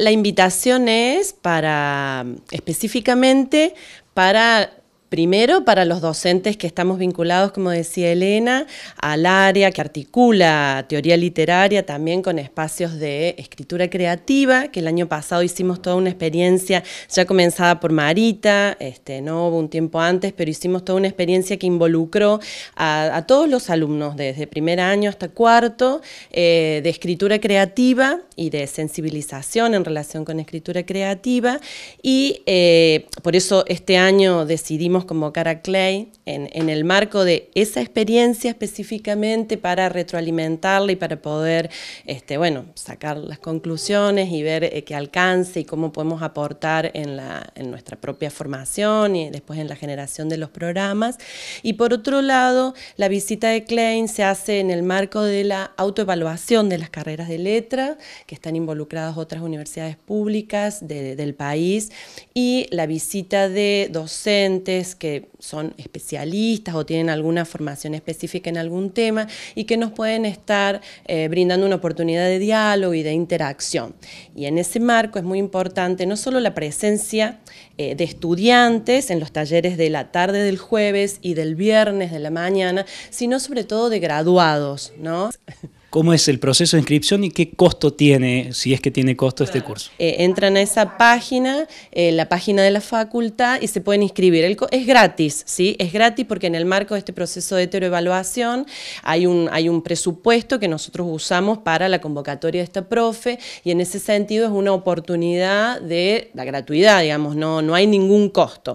la invitación es para específicamente para Primero, para los docentes que estamos vinculados, como decía Elena, al área que articula teoría literaria también con espacios de escritura creativa, que el año pasado hicimos toda una experiencia ya comenzada por Marita, este, no hubo un tiempo antes, pero hicimos toda una experiencia que involucró a, todos los alumnos, desde primer año hasta cuarto, eh, de escritura creativa y de sensibilización en relación con escritura creativa. Y eh, por eso este año decidimos convocar a Clay en, el marco de esa experiencia específicamente para retroalimentarla y para poder este, bueno, sacar las conclusiones y ver eh, qué alcance y cómo podemos aportar en, nuestra propia formación y después en la generación de los programas. Y por otro lado, la visita de Klein se hace en el marco de la autoevaluación de las carreras de letra, que están involucradas otras universidades públicas del país, y la visita de docentes, que son especialistas o tienen alguna formación específica en algún tema y que nos pueden estar eh, brindando una oportunidad de diálogo y de interacción. Y en ese marco es muy importante no solo la presencia eh, de estudiantes en los talleres de la tarde del jueves y del viernes de la mañana, sino sobre todo de graduados, ¿no? ¿Cómo es el proceso de inscripción y qué costo tiene, si es que tiene costo este curso? Eh, entran a esa página, eh, la página de la facultad, y se pueden inscribir. es gratis, ¿sí? Es gratis porque en el marco de este proceso de heteroevaluación hay un, hay un presupuesto que nosotros usamos para la convocatoria de esta profe, y en ese sentido es una oportunidad de la gratuidad, digamos, no hay ningún costo.